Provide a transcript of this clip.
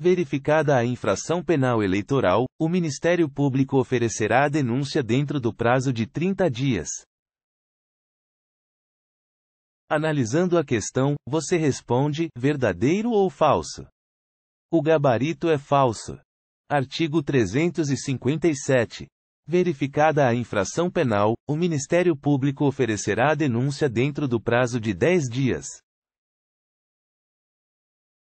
Verificada a infração penal eleitoral, o Ministério Público oferecerá a denúncia dentro do prazo de 30 dias. Analisando a questão, você responde: verdadeiro ou falso? O gabarito é falso. Artigo 357. Verificada a infração penal, o Ministério Público oferecerá a denúncia dentro do prazo de 10 dias.